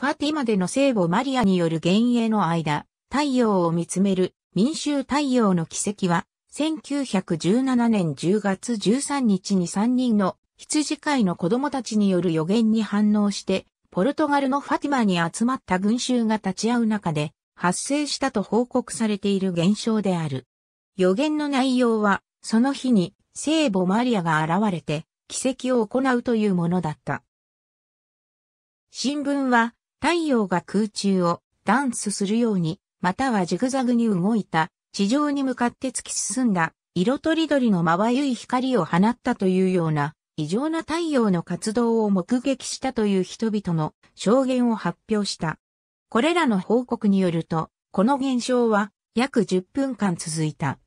ファティマでの聖母マリアによる幻影の間、太陽を見つめる民衆太陽の奇跡は、1917年10月13日に3人の羊飼いの子供たちによる予言に反応して、ポルトガルのファティマに集まった群衆が立ち会う中で発生したと報告されている現象である。予言の内容は、その日に聖母マリアが現れて奇跡を行うというものだった。新聞は太陽が空中をダンスするように、またはジグザグに動いた、地上に向かって突き進んだ、色とりどりのまばゆい光を放ったというような、異常な太陽の活動を目撃したという人々の証言を発表した。これらの報告によると、この現象は約10分間続いた。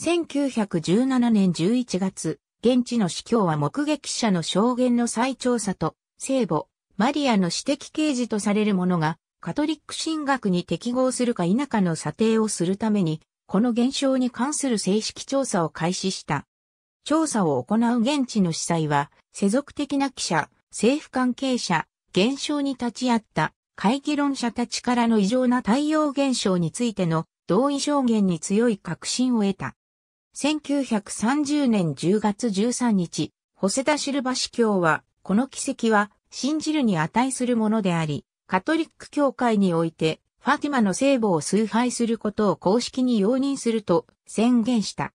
1917年11月、現地の司教は目撃者の証言の再調査と、聖母、マリアの私的啓示とされるものが、カトリック神学に適合するか否かの査定をするために、この現象に関する正式調査を開始した。調査を行う現地の司祭は、世俗的な記者、政府関係者、現象に立ち会った会議論者たちからの異常な対応現象についての同意証言に強い確信を得た。1930年10月13日、ホセダシルバ司教は、この奇跡は信じるに値するものであり、カトリック教会において、ファティマの聖母を崇拝することを公式に容認すると宣言した。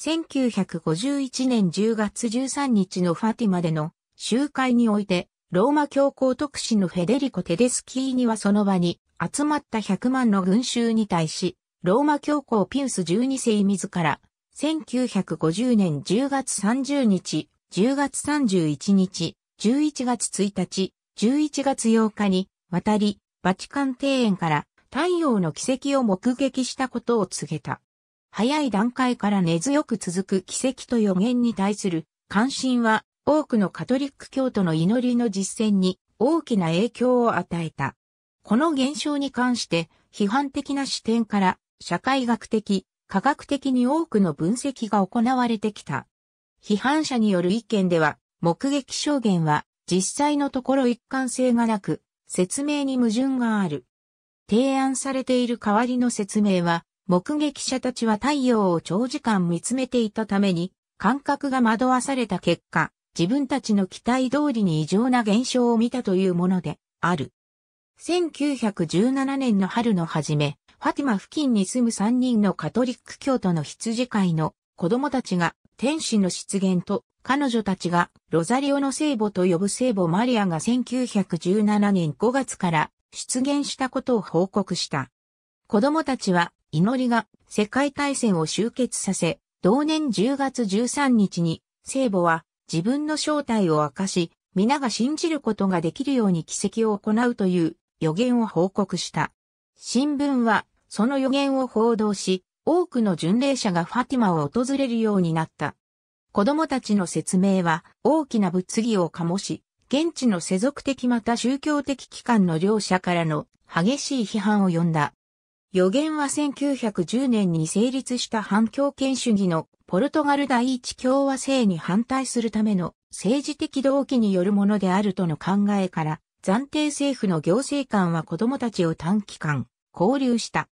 1951年10月13日のファティマでの集会において、ローマ教皇特使のフェデリコ・テデスキーニはその場に集まった100万の群衆に対し、ローマ教皇ピウス12世自ら、1950年10月30日、10月31日、11月1日、11月8日に渡り、バチカン庭園から太陽の奇跡を目撃したことを告げた。早い段階から根強く続く奇跡と予言に対する関心は多くのカトリック教徒の祈りの実践に大きな影響を与えた。この現象に関して批判的な視点から社会学的、科学的に多くの分析が行われてきた。批判者による意見では目撃証言は実際のところ一貫性がなく、説明に矛盾がある。提案されている代わりの説明は、目撃者たちは太陽を長時間見つめていたために、感覚が惑わされた結果、自分たちの期待通りに異常な現象を見たというもので、ある。1917年の春の初め、ファティマ付近に住む3人のカトリック教徒の羊飼いの子供たちが天使の出現と、彼女たちがロザリオの聖母と呼ぶ聖母マリアが1917年5月から出現したことを報告した。子供たちは祈りが世界大戦を終結させ、同年10月13日に聖母は自分の正体を明かし、皆が信じることができるように奇跡を行うという予言を報告した。新聞はその予言を報道し、多くの巡礼者がファティマを訪れるようになった。子供たちの説明は大きな物議を醸し、現地の世俗的また宗教的機関の両者からの激しい批判を呼んだ。予言は1910年に成立した反共権主義のポルトガル第一共和制に反対するための政治的動機によるものであるとの考えから、暫定政府の行政官は子供たちを短期間、交流した。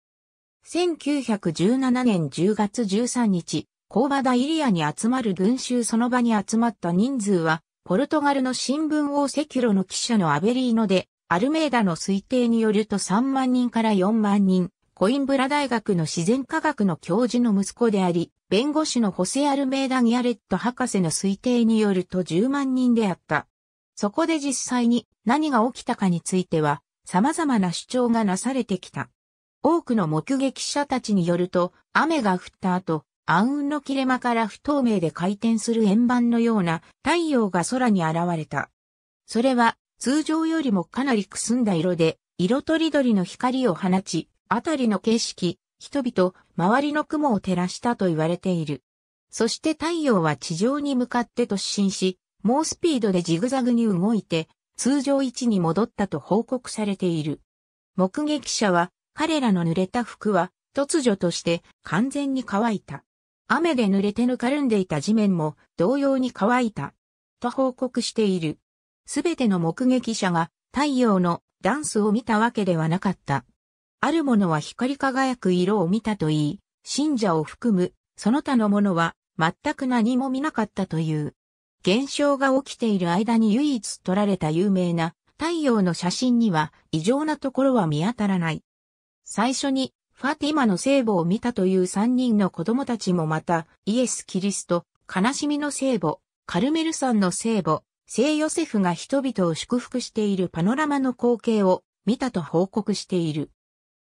1917年10月13日、コーバダイリアに集まる群衆その場に集まった人数は、ポルトガルの新聞王セキュロの記者のアベリーノで、アルメーダの推定によると3万人から4万人、コインブラ大学の自然科学の教授の息子であり、弁護士のホセ・アルメーダ・ギアレット博士の推定によると10万人であった。そこで実際に何が起きたかについては、様々な主張がなされてきた。多くの目撃者たちによると、雨が降った後、暗雲の切れ間から不透明で回転する円盤のような太陽が空に現れた。それは通常よりもかなりくすんだ色で、色とりどりの光を放ち、あたりの景色、人々、周りの雲を照らしたと言われている。そして太陽は地上に向かって突進し、猛スピードでジグザグに動いて、通常位置に戻ったと報告されている。目撃者は彼らの濡れた服は突如として完全に乾いた。雨で濡れてぬかるんでいた地面も同様に乾いた。と報告している。すべての目撃者が太陽のダンスを見たわけではなかった。ある者は光り輝く色を見たといい、信者を含むその他の者は全く何も見なかったという。現象が起きている間に唯一撮られた有名な太陽の写真には異常なところは見当たらない。最初にファティマの聖母を見たという三人の子供たちもまた、イエス・キリスト、悲しみの聖母、カルメル山の聖母、聖ヨセフが人々を祝福しているパノラマの光景を見たと報告している。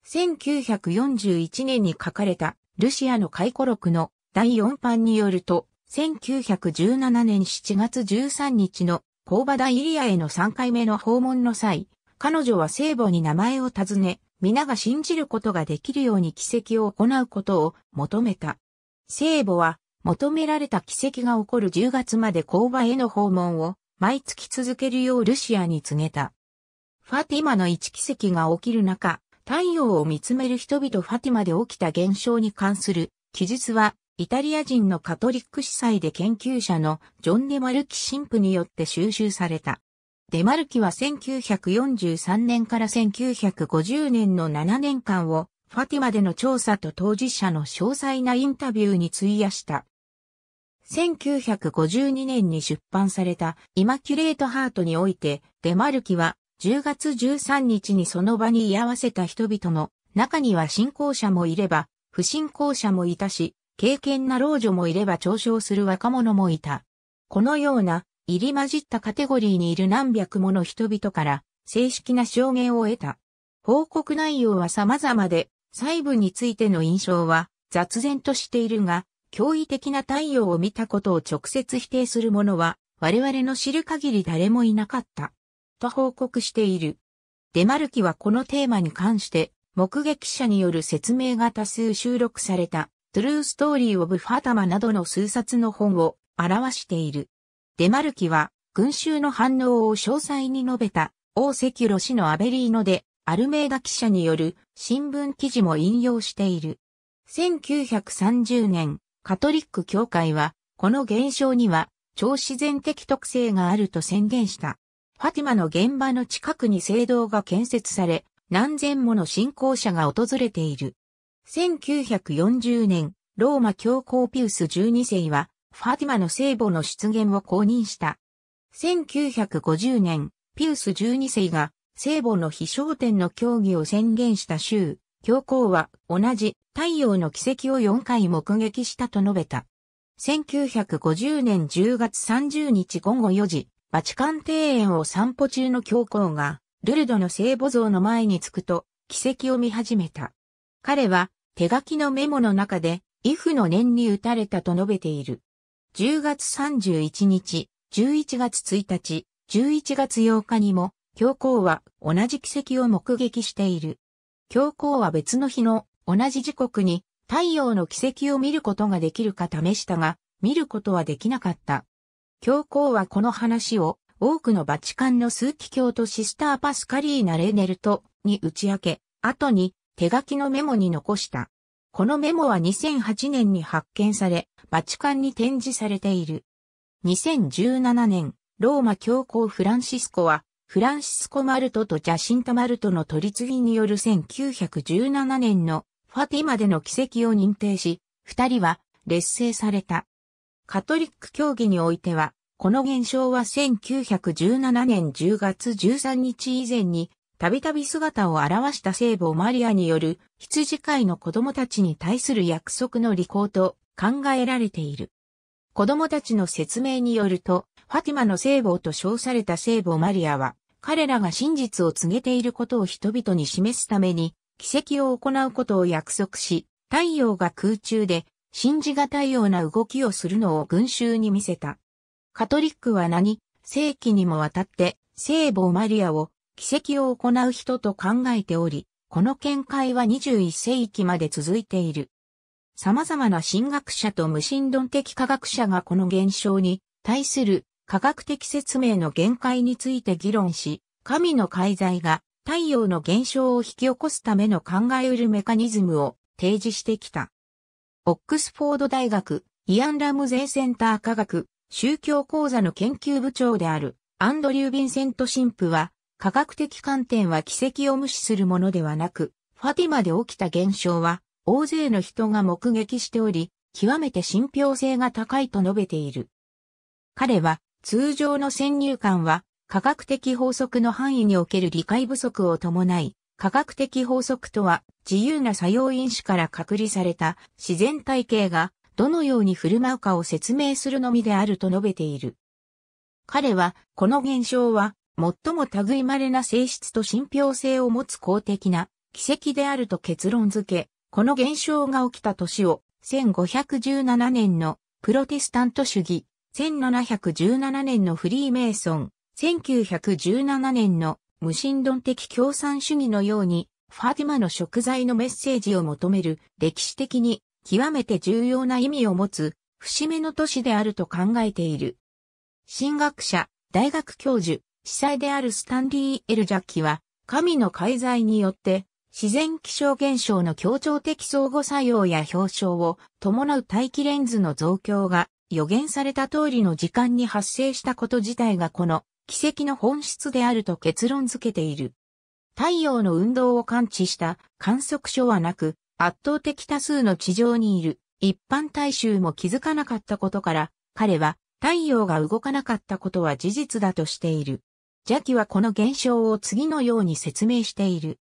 1941年に書かれたルシアの回顧録の第4版によると、1917年7月13日の工場大イリアへの3回目の訪問の際、彼女は聖母に名前を尋ね、皆が信じることができるように奇跡を行うことを求めた。聖母は求められた奇跡が起こる10月まで工場への訪問を毎月続けるようルシアに告げた。ファティマの一奇跡が起きる中、太陽を見つめる人々ファティマで起きた現象に関する記述は、イタリア人のカトリック司祭で研究者のジョン・デ・マルキ神父によって収集された。デマルキは1943年から1950年の7年間を、ファティマでの調査と当事者の詳細なインタビューに費やした。1952年に出版されたイマキュレートハートにおいて、デマルキは10月13日にその場に居合わせた人々の中には信仰者もいれば、不信仰者もいたし、経験な老女もいれば嘲笑する若者もいた。このような入り混じったカテゴリーにいる何百もの人々から正式な証言を得た。報告内容は様々で、細部についての印象は雑然としているが、驚異的な太陽を見たことを直接否定する者は、我々の知る限り誰もいなかった。と報告している。デマルキはこのテーマに関して、目撃者による説明が多数収録された、トゥルーストーリーオブファタマなどの数冊の本を表している。デマルキは、群衆の反応を詳細に述べた、王赤炉氏のアベリーノで、アルメーダ記者による新聞記事も引用している。1930年、カトリック教会は、この現象には超自然的特性があると宣言した。ファティマの現場の近くに聖堂が建設され、何千もの信仰者が訪れている。1940年、ローマ教皇ピウス12世は、ファティマの聖母の出現を公認した。1950年、ピウス12世が聖母の非翔点の教義を宣言した州、教皇は同じ太陽の奇跡を4回目撃したと述べた。1950年10月30日午後4時、バチカン庭園を散歩中の教皇が、ルルドの聖母像の前に着くと、奇跡を見始めた。彼は、手書きのメモの中で、イフの念に打たれたと述べている。10月31日、11月1日、11月8日にも、教皇は同じ奇跡を目撃している。教皇は別の日の同じ時刻に太陽の奇跡を見ることができるか試したが、見ることはできなかった。教皇はこの話を多くのバチカンの枢機卿とシスターパスカリーナ・レネルトに打ち明け、後に手書きのメモに残した。このメモは2008年に発見され、バチカンに展示されている。2017年、ローマ教皇フランシスコは、フランシスコ・マルトとジャシンタ・マルトの取り次ぎによる1917年のファティマでの奇跡を認定し、二人は劣勢された。カトリック教義においては、この現象は1917年10月13日以前にたびたび姿を現した聖母マリアによる羊飼いの子供たちに対する約束の履行と考えられている。子供たちの説明によると、ファティマの聖母と称された聖母マリアは、彼らが真実を告げていることを人々に示すために、奇跡を行うことを約束し、太陽が空中で信じがたいような動きをするのを群衆に見せた。カトリックは何世紀にもわたって聖母マリアを奇跡を行う人と考えており、この見解は21世紀まで続いている。様々な神学者と無神論的科学者がこの現象に対する科学的説明の限界について議論し、神の介在が太陽の現象を引き起こすための考えうるメカニズムを提示してきた。オックスフォード大学イアン・ラムゼーセンター科学宗教講座の研究部長であるアンドリュー・ヴィンセント神父は科学的観点は奇跡を無視するものではなく、ファティマで起きた現象は、大勢の人が目撃しており、極めて信憑性が高いと述べている。彼は、通常の先入観は、科学的法則の範囲における理解不足を伴い、科学的法則とは自由な作用因子から隔離された自然体系がどのように振る舞うかを説明するのみであると述べている。彼は、この現象は最も類まれな性質と信憑性を持つ公的な奇跡であると結論付け、この現象が起きた年を1517年のプロテスタント主義、1717年のフリーメイソン、1917年の無神論的共産主義のように、ファティマの食材のメッセージを求める歴史的に極めて重要な意味を持つ節目の年であると考えている。神学者、大学教授、司祭であるスタンリー・エルジャッキは、神の介在によって、自然気象現象の協調的相互作用や表彰を伴う大気レンズの増強が予言された通りの時間に発生したこと自体がこの奇跡の本質であると結論付けている。太陽の運動を感知した観測所はなく、圧倒的多数の地上にいる一般大衆も気づかなかったことから、彼は太陽が動かなかったことは事実だとしている。邪気はこの現象を次のように説明している。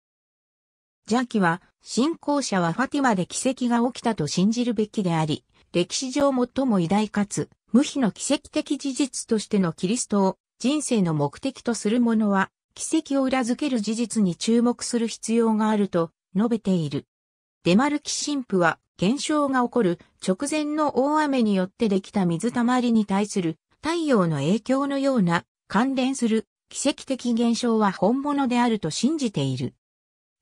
邪気は、信仰者はファティマで奇跡が起きたと信じるべきであり、歴史上最も偉大かつ、無比の奇跡的事実としてのキリストを人生の目的とする者は、奇跡を裏付ける事実に注目する必要があると述べている。デマルキ神父は、現象が起こる直前の大雨によってできた水たまりに対する太陽の影響のような関連する奇跡的現象は本物であると信じている。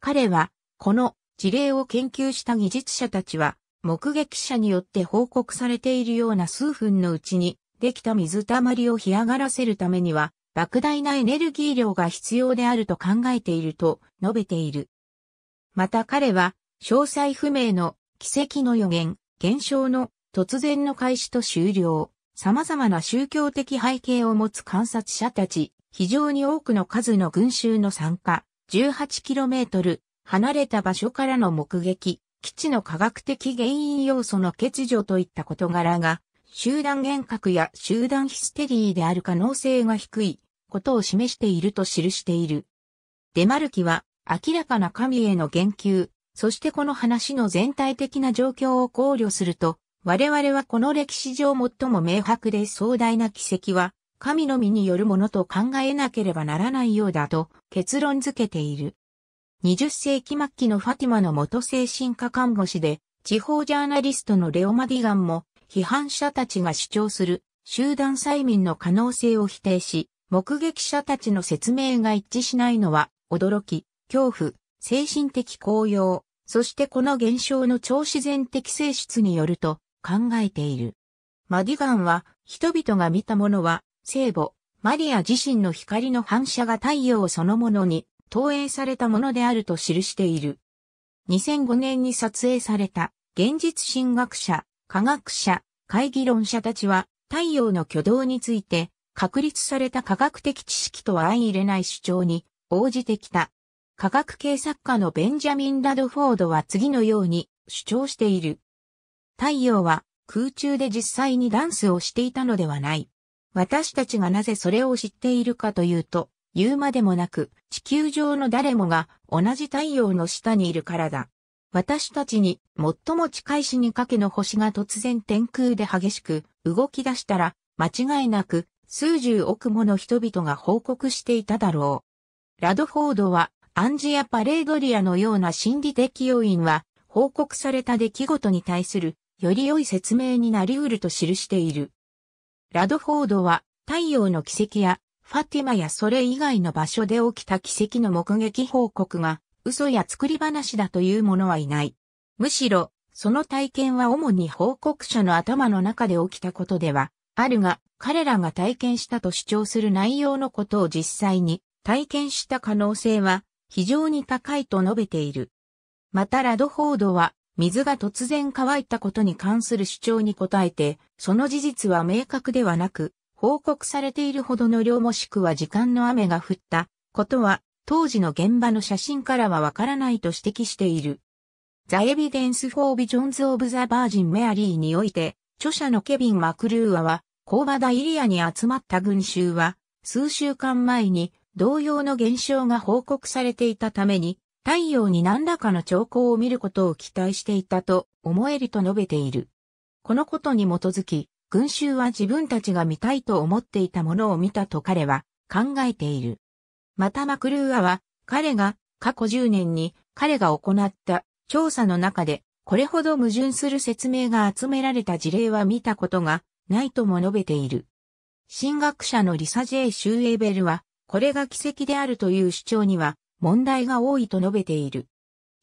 彼は、この事例を研究した技術者たちは、目撃者によって報告されているような数分のうちに、できた水たまりを干上がらせるためには、莫大なエネルギー量が必要であると考えていると述べている。また彼は、詳細不明の奇跡の予言、現象の突然の開始と終了、様々な宗教的背景を持つ観察者たち、非常に多くの数の群衆の参加、18km 離れた場所からの目撃、基地の科学的原因要素の欠如といった事柄が、集団幻覚や集団ヒステリーである可能性が低いことを示していると記している。デマルキは明らかな神への言及、そしてこの話の全体的な状況を考慮すると、我々はこの歴史上最も明白で壮大な奇跡は、神のみによるものと考えなければならないようだと結論付けている。20世紀末期のファティマの元精神科看護師で、地方ジャーナリストのレオマディガンも、批判者たちが主張する集団催眠の可能性を否定し、目撃者たちの説明が一致しないのは、驚き、恐怖、精神的高揚、そしてこの現象の超自然的性質によると考えている。マディガンは、人々が見たものは聖母、マリア自身の光の反射が太陽そのものに投影されたものであると記している。2005年に撮影された現実神学者、科学者、会議論者たちは太陽の挙動について確立された科学的知識とは相入れない主張に応じてきた。科学系作家のベンジャミン・ラドフォードは次のように主張している。太陽は空中で実際にダンスをしていたのではない。私たちがなぜそれを知っているかというと、言うまでもなく、地球上の誰もが同じ太陽の下にいるからだ。私たちに最も近い死にかけの星が突然天空で激しく動き出したら、間違いなく数十億もの人々が報告していただろう。ラドフォードは、アンジア・パレードリアのような心理的要因は、報告された出来事に対するより良い説明になり得ると記している。ラドフォードは太陽の奇跡やファティマやそれ以外の場所で起きた奇跡の目撃報告が嘘や作り話だというものはいない。むしろ、その体験は主に報告者の頭の中で起きたことではあるが、彼らが体験したと主張する内容のことを実際に体験した可能性は非常に高いと述べている。またラドフォードは水が突然乾いたことに関する主張に応えて、その事実は明確ではなく、報告されているほどの量もしくは時間の雨が降ったことは、当時の現場の写真からはわからないと指摘している。ザ・エビデンス・フォー・ビジョンズ・オブ・ザ・バージン・メアリーにおいて、著者のケビン・マクルーアは、工場ダイリアに集まった群衆は、数週間前に同様の現象が報告されていたために、太陽に何らかの兆候を見ることを期待していたと思えると述べている。このことに基づき、群衆は自分たちが見たいと思っていたものを見たと彼は考えている。またマクルーアは、彼が過去10年に彼が行った調査の中で、これほど矛盾する説明が集められた事例は見たことがないとも述べている。神学者のリサ・ジェイ・シューエーベルは、これが奇跡であるという主張には問題が多いと述べている。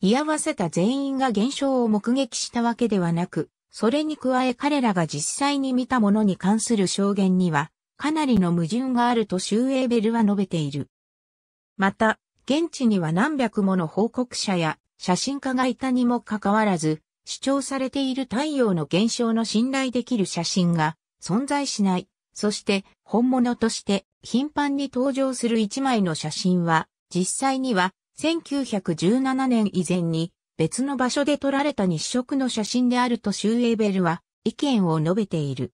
居合わせた全員が現象を目撃したわけではなく、それに加え彼らが実際に見たものに関する証言には、かなりの矛盾があるとシューエーベルは述べている。また、現地には何百もの報告者や写真家がいたにもかかわらず、主張されている太陽の現象の信頼できる写真が存在しない。そして、本物として頻繁に登場する一枚の写真は、実際には1917年以前に別の場所で撮られた日食の写真であるとシューエーベルは意見を述べている。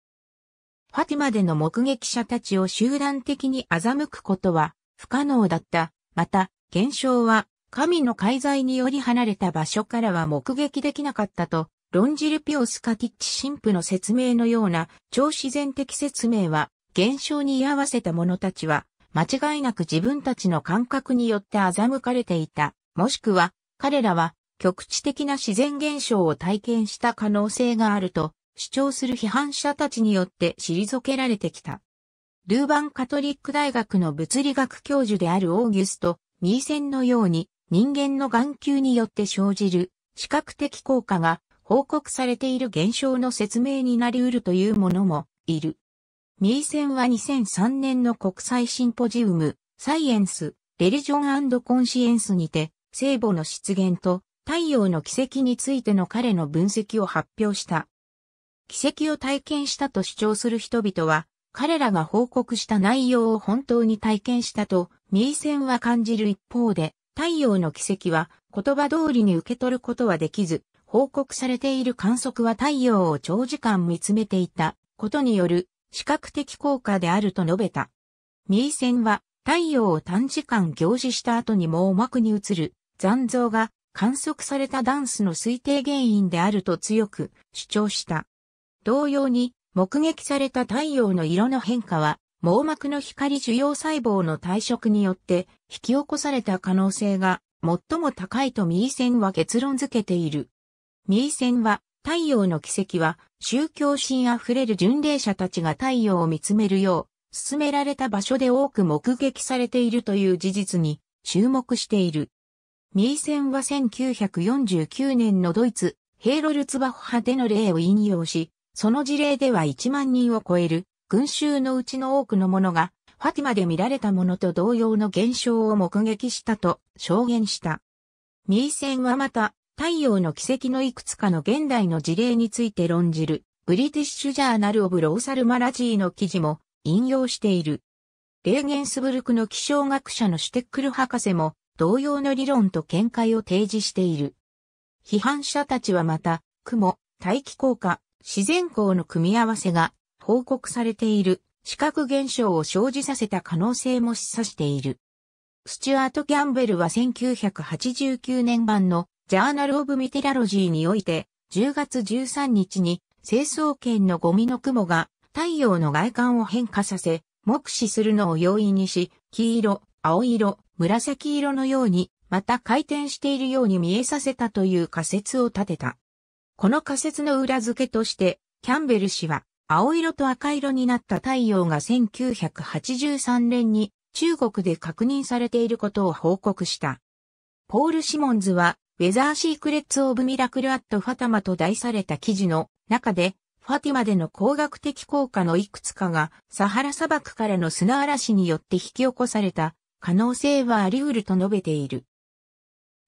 ファティマでの目撃者たちを集団的に欺くことは不可能だった。また、現象は神の介在により離れた場所からは目撃できなかったと論じるピオスカティッチ神父の説明のような超自然的説明は現象に居合わせた者たちは間違いなく自分たちの感覚によって欺かれていた、もしくは彼らは局地的な自然現象を体験した可能性があると主張する批判者たちによって退けられてきた。ルーバンカトリック大学の物理学教授であるオーギュスト・ミーセンのように人間の眼球によって生じる視覚的効果が報告されている現象の説明になり得るというものもいる。ミーセンは2003年の国際シンポジウム、サイエンス、レリジョンコンシエンスにて、聖母の出現と太陽の奇跡についての彼の分析を発表した。奇跡を体験したと主張する人々は、彼らが報告した内容を本当に体験したと、ミーセンは感じる一方で、太陽の奇跡は言葉通りに受け取ることはできず、報告されている観測は太陽を長時間見つめていたことによる視覚的効果であると述べた。ミセ線は太陽を短時間凝視した後に網膜に移る残像が観測されたダンスの推定原因であると強く主張した。同様に目撃された太陽の色の変化は網膜の光受容細胞の退色によって引き起こされた可能性が最も高いとミセ線は結論付けている。ミセ線は太陽の奇跡は、宗教心あふれる巡礼者たちが太陽を見つめるよう、進められた場所で多く目撃されているという事実に注目している。ミーセンは1949年のドイツ、ヘイロルツバッハでの例を引用し、その事例では1万人を超える群衆のうちの多くの者が、ファティマで見られたものと同様の現象を目撃したと証言した。ミーセンはまた、太陽の奇跡のいくつかの現代の事例について論じる、ブリティッシュジャーナル・オブ・ローサル・マラジーの記事も引用している。レーゲンスブルクの気象学者のシュテックル博士も同様の理論と見解を提示している。批判者たちはまた、雲、大気効果、自然光の組み合わせが報告されている視覚現象を生じさせた可能性も示唆している。スチュアート・キャンベルは1989年版のジャーナル・オブ・ミテラロジーにおいて、10月13日に、成層圏のゴミの雲が太陽の外観を変化させ、目視するのを容易にし、黄色、青色、紫色のように、また回転しているように見えさせたという仮説を立てた。この仮説の裏付けとして、キャンベル氏は、青色と赤色になった太陽が1983年に中国で確認されていることを報告した。ポール・シモンズはウェザーシークレッツ・オブ・ミラクル・アット・ファタマと題された記事の中で、ファティマでの工学的効果のいくつかが、サハラ砂漠からの砂嵐によって引き起こされた可能性はあり得ると述べている。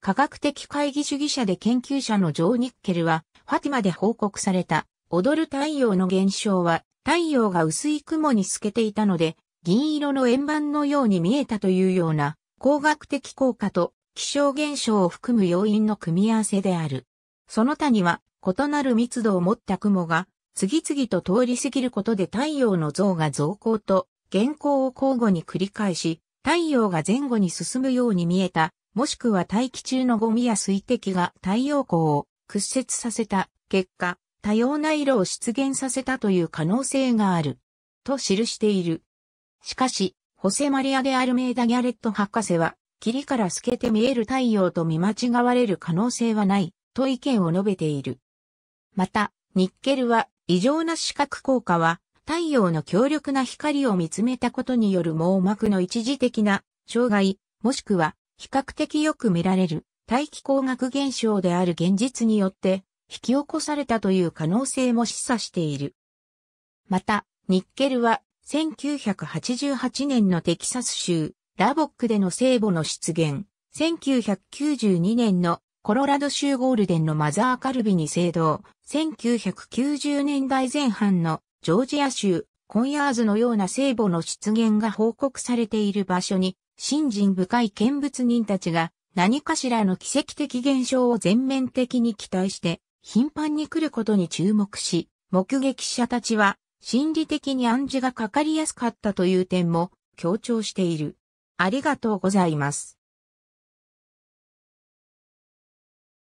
科学的会議主義者で研究者のジョー・ニッケルは、ファティマで報告された、踊る太陽の現象は、太陽が薄い雲に透けていたので、銀色の円盤のように見えたというような、工学的効果と気象現象を含む要因の組み合わせである。その他には、異なる密度を持った雲が、次々と通り過ぎることで太陽の像が増光と、現行を交互に繰り返し、太陽が前後に進むように見えた、もしくは大気中のゴミや水滴が太陽光を屈折させた結果、多様な色を出現させたという可能性がある。と記している。しかし、ホセマリア・デ・アルメーダ・ギャレット博士は、霧から透けて見える太陽と見間違われる可能性はない、と意見を述べている。また、ニッケルは、異常な視覚効果は、太陽の強力な光を見つめたことによる網膜の一時的な障害、もしくは、比較的よく見られる、大気光学現象である現実によって、引き起こされたという可能性も示唆している。また、ニッケルは、1988年のテキサス州、ラボックでの聖母の出現、1992年のコロラド州ゴールデンのマザーカルビに聖堂、1990年代前半のジョージア州、コンヤーズのような聖母の出現が報告されている場所に、信心深い見物人たちが何かしらの奇跡的現象を全面的に期待して頻繁に来ることに注目し、目撃者たちは心理的に暗示がかかりやすかったという点も強調している。ありがとうございます。